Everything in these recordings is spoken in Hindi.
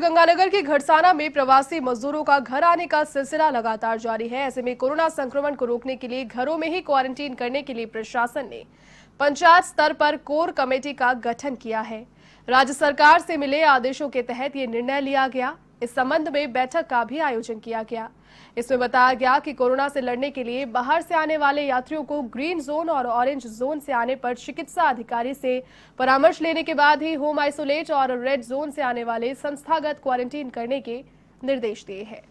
गंगानगर के घड़साना में प्रवासी मजदूरों का घर आने का सिलसिला लगातार जारी है ऐसे में कोरोना संक्रमण को रोकने के लिए घरों में ही क्वारंटीन करने के लिए प्रशासन ने पंचायत स्तर पर कोर कमेटी का गठन किया है राज्य सरकार से मिले आदेशों के तहत ये निर्णय लिया गया इस संबंध में बैठक का भी आयोजन किया गया इसमें बताया गया कि कोरोना से लड़ने के लिए बाहर से आने वाले यात्रियों को ग्रीन जोन और ऑरेंज जोन से आने पर चिकित्सा अधिकारी से परामर्श लेने के बाद ही होम आइसोलेट और रेड जोन से आने वाले संस्थागत क्वारंटीन करने के निर्देश दिए हैं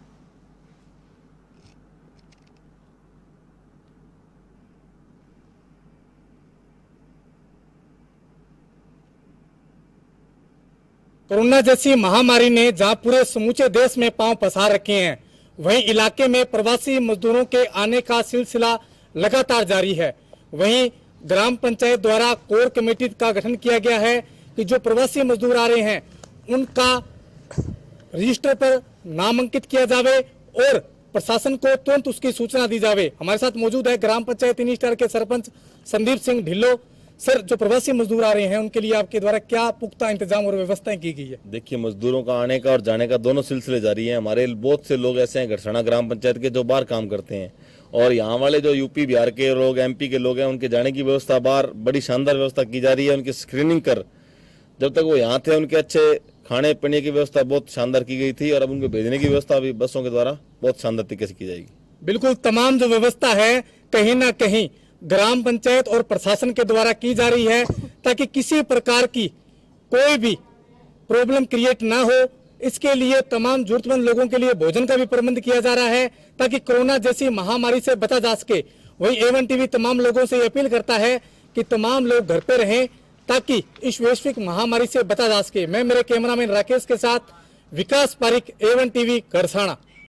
कोरोना जैसी महामारी ने जहां पूरे समूचे देश में पांव पसार रखे हैं वहीं इलाके में प्रवासी मजदूरों के आने का सिलसिला लगातार जारी है वहीं ग्राम पंचायत द्वारा कोर कमेटी का गठन किया गया है कि जो प्रवासी मजदूर आ रहे हैं उनका रजिस्टर पर नामांकित किया जावे और प्रशासन को तुरंत उसकी सूचना दी जावे हमारे साथ मौजूद है ग्राम पंचायत के सरपंच संदीप सिंह ढिल्लो सर जो प्रवासी मजदूर आ रहे हैं उनके लिए आपके द्वारा क्या पुख्ता इंतजाम और व्यवस्थाएं की गई है देखिए मजदूरों का आने का और जाने का दोनों सिलसिले जारी है हमारे बहुत से लोग ऐसे हैं घरसना ग्राम पंचायत के जो बाहर काम करते हैं और यहाँ वाले जो यूपी बिहार के लोग एमपी के लोग हैं उनके जाने की व्यवस्था बाहर बड़ी शानदार व्यवस्था की जा रही है उनकी स्क्रीनिंग कर जब तक वो यहाँ थे उनके अच्छे खाने पीने की व्यवस्था बहुत शानदार की गई थी और अब उनके भेजने की व्यवस्था अभी बसों के द्वारा बहुत शानदार तरीके से की जाएगी बिल्कुल तमाम जो व्यवस्था है कहीं ना कहीं ग्राम पंचायत और प्रशासन के द्वारा की जा रही है ताकि किसी प्रकार की कोई भी प्रॉब्लम क्रिएट ना हो इसके लिए तमाम जरूरतमंद लोगों के लिए भोजन का भी प्रबंध किया जा रहा है ताकि कोरोना जैसी महामारी से बचा जा सके वही एवन टीवी तमाम लोगों से अपील करता है कि तमाम लोग घर पे रहें ताकि इस वैश्विक महामारी से बचा जा सके मैं मेरे कैमरामैन राकेश के साथ विकास पारिक एवन टीवी करसाणा